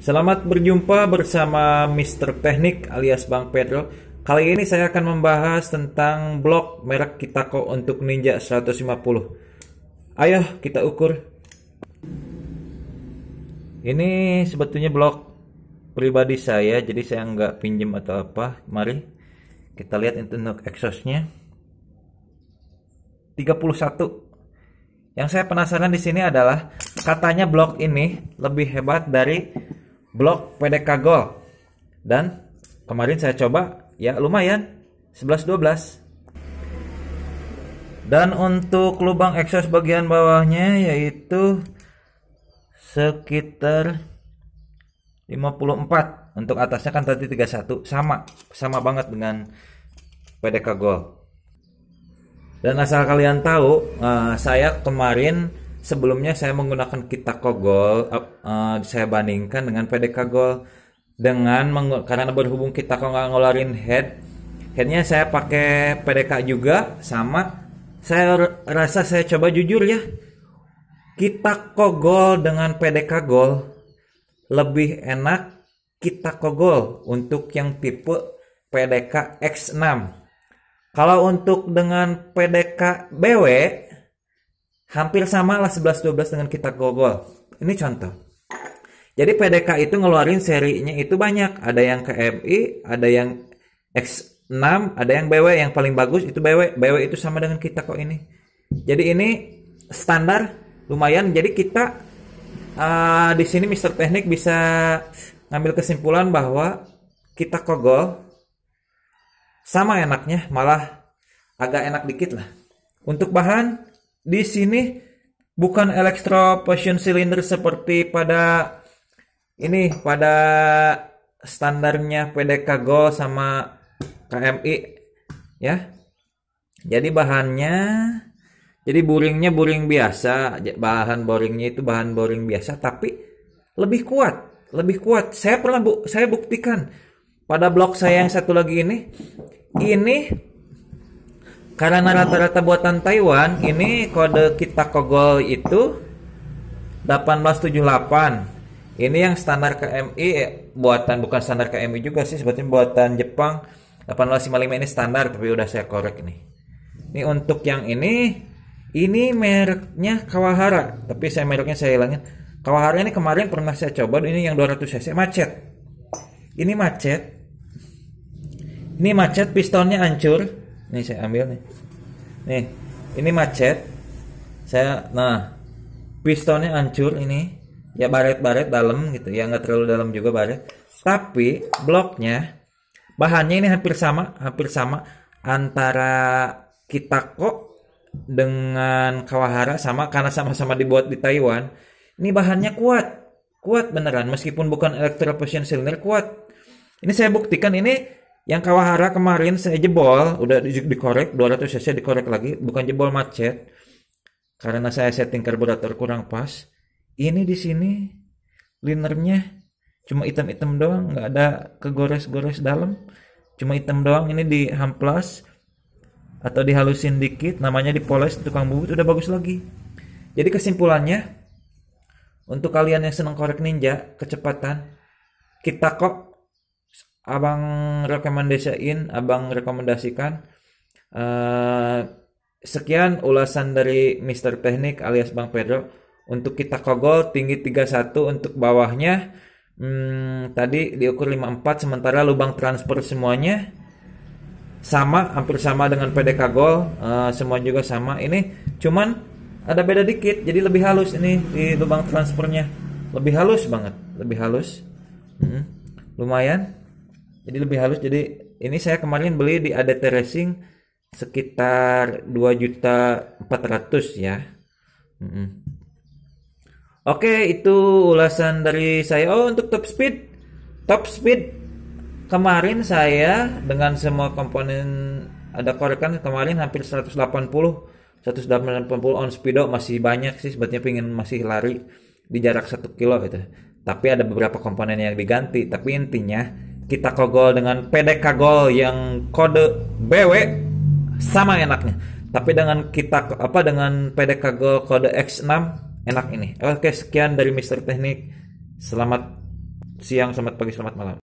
Selamat berjumpa bersama Mr. Teknik alias Bang Pedro. Kali ini saya akan membahas tentang blok merek Kitako untuk Ninja 150. Ayo kita ukur. Ini sebetulnya blok pribadi saya, jadi saya nggak pinjem atau apa. Mari kita lihat untuk exhaustnya. 31. Yang saya penasaran di sini adalah katanya blok ini lebih hebat dari blok PDK Gol. Dan kemarin saya coba ya lumayan 11-12. Dan untuk lubang exhaust bagian bawahnya yaitu sekitar 54 untuk atasnya kan tadi 31 sama sama banget dengan PDK Gol. Dan asal kalian tahu, eh, saya kemarin sebelumnya saya menggunakan kita kogol uh, eh, uh, saya bandingkan dengan PDK gol dengan karena berhubung kita kok nggak ngeluarin head headnya saya pakai PDK juga sama saya rasa saya coba jujur ya kita kogol dengan PDK gol lebih enak kita kogol untuk yang tipe PDK X6 kalau untuk dengan PDK BW hampir sama lah 11-12 dengan kita Gogol. Ini contoh. Jadi PDK itu ngeluarin serinya itu banyak. Ada yang ke MI, ada yang X6, ada yang BW. Yang paling bagus itu BW. BW itu sama dengan kita kok ini. Jadi ini standar lumayan. Jadi kita uh, di sini Mister Teknik bisa ngambil kesimpulan bahwa kita kogol sama enaknya malah agak enak dikit lah. Untuk bahan di sini bukan electropropulsion silinder seperti pada ini pada standarnya PDK Go sama KMI ya. Jadi bahannya jadi boringnya boring biasa, bahan boringnya itu bahan boring biasa tapi lebih kuat, lebih kuat. Saya pernah bu, saya buktikan pada blok saya yang satu lagi ini ini karena rata-rata buatan Taiwan ini kode kita kogol itu 1878. Ini yang standar KMI eh, buatan bukan standar KMI juga sih sebetulnya buatan Jepang 1855 ini standar tapi udah saya korek nih. Ini untuk yang ini ini mereknya Kawahara tapi saya mereknya saya hilangin. Kawahara ini kemarin pernah saya coba ini yang 200 cc macet. Ini macet. Ini macet pistonnya hancur nih saya ambil nih nih ini macet saya nah pistonnya hancur ini ya baret-baret dalam gitu ya nggak terlalu dalam juga baret tapi bloknya bahannya ini hampir sama hampir sama antara kita kok dengan Kawahara sama karena sama-sama dibuat di Taiwan ini bahannya kuat kuat beneran meskipun bukan electrofusion cylinder kuat ini saya buktikan ini yang Kawahara kemarin saya jebol, udah di dikorek 200 cc dikorek lagi, bukan jebol macet. Karena saya setting karburator kurang pas. Ini di sini linernya cuma hitam-hitam doang, nggak ada kegores-gores dalam. Cuma hitam doang ini di hamplas atau dihalusin dikit, namanya dipoles tukang bubut udah bagus lagi. Jadi kesimpulannya untuk kalian yang senang korek ninja, kecepatan, kita kok abang rekomendasiin, abang rekomendasikan. Uh, sekian ulasan dari Mr. Teknik alias Bang Pedro. Untuk kita kogol tinggi 31 untuk bawahnya. Hmm, tadi diukur 54 sementara lubang transfer semuanya sama hampir sama dengan PDK gol uh, eh, semua juga sama ini cuman ada beda dikit jadi lebih halus ini di lubang transfernya lebih halus banget lebih halus hmm, lumayan jadi lebih halus jadi ini saya kemarin beli di ADT Racing sekitar 2 juta 400 ya mm-hmm. oke itu ulasan dari saya oh untuk top speed top speed kemarin saya dengan semua komponen ada korekan kemarin hampir 180 180 on speedo oh, masih banyak sih sebetulnya pengen masih lari di jarak 1 kilo gitu tapi ada beberapa komponen yang diganti tapi intinya kita kogol dengan PDK Gol yang kode BW sama enaknya. Tapi dengan kita apa dengan PDK Gol kode X6 enak ini. Oke, sekian dari Mister Teknik. Selamat siang, selamat pagi, selamat malam.